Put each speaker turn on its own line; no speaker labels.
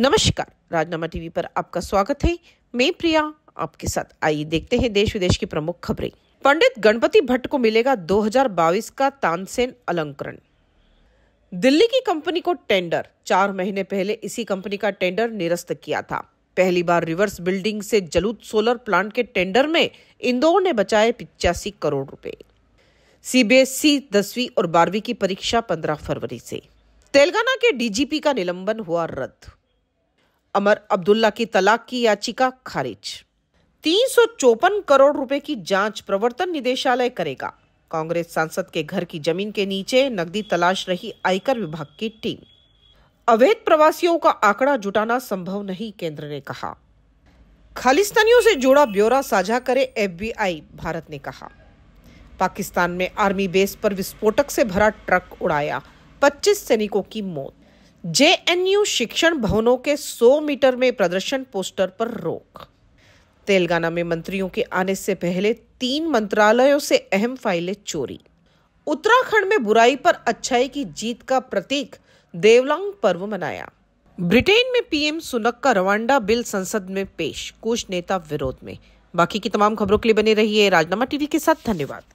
नमस्कार राजनामा टीवी पर आपका स्वागत है मैं प्रिया आपके साथ आइए देखते हैं देश विदेश की प्रमुख खबरें पंडित गणपति भट्ट को मिलेगा 2022 का तानसेन अलंकरण दिल्ली की कंपनी को टेंडर चार महीने पहले इसी कंपनी का टेंडर निरस्त किया था पहली बार रिवर्स बिल्डिंग से जलूत सोलर प्लांट के टेंडर में इंदौर ने बचाए पिचासी करोड़ रुपए सीबीएसई दसवीं और बारहवीं की परीक्षा पंद्रह फरवरी से तेलंगाना के डीजीपी का निलंबन हुआ रद्द अमर अब्दुल्ला की तलाक की याचिका खारिज तीन करोड़ रुपए की जांच प्रवर्तन निदेशालय करेगा कांग्रेस सांसद के घर की जमीन के नीचे नकदी तलाश रही आयकर विभाग की टीम अवैध प्रवासियों का आंकड़ा जुटाना संभव नहीं केंद्र ने कहा खालिस्तानियों से जुड़ा ब्यौरा साझा करे एफबीआई भारत ने कहा पाकिस्तान में आर्मी बेस पर विस्फोटक से भरा ट्रक उड़ाया 25 सैनिकों की मौत जेएनयू शिक्षण भवनों के 100 मीटर में प्रदर्शन पोस्टर पर रोक तेलंगाना में मंत्रियों के आने से पहले तीन मंत्रालयों से अहम फाइलें चोरी उत्तराखंड में बुराई पर अच्छाई की जीत का प्रतीक देवलांग पर्व मनाया ब्रिटेन में पीएम सुनक का रवांडा बिल संसद में पेश कुछ नेता विरोध में बाकी की तमाम खबरों के लिए बने रहिए राजनामा टीवी के साथ धन्यवाद